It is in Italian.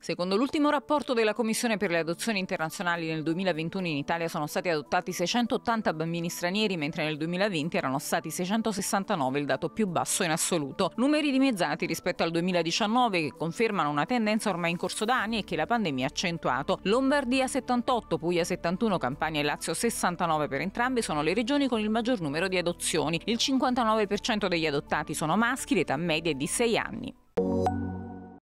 Secondo l'ultimo rapporto della Commissione per le adozioni internazionali nel 2021 in Italia sono stati adottati 680 bambini stranieri, mentre nel 2020 erano stati 669, il dato più basso in assoluto. Numeri dimezzati rispetto al 2019 che confermano una tendenza ormai in corso da anni e che la pandemia ha accentuato. Lombardia 78, Puglia 71, Campania e Lazio 69 per entrambe sono le regioni con il maggior numero di adozioni. Il 59% degli adottati sono maschi, l'età media è di 6 anni.